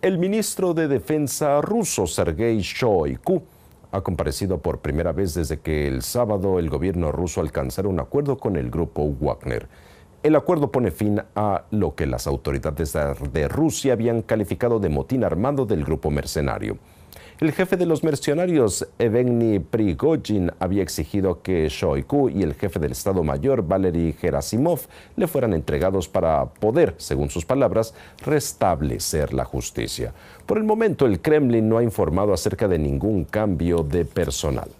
El ministro de Defensa ruso, Sergei Shoiku, ha comparecido por primera vez desde que el sábado el gobierno ruso alcanzara un acuerdo con el grupo Wagner. El acuerdo pone fin a lo que las autoridades de Rusia habían calificado de motín armado del grupo mercenario. El jefe de los mercenarios, Evgeny Prigojin, había exigido que Shoiku y el jefe del Estado Mayor, Valery Gerasimov, le fueran entregados para poder, según sus palabras, restablecer la justicia. Por el momento, el Kremlin no ha informado acerca de ningún cambio de personal.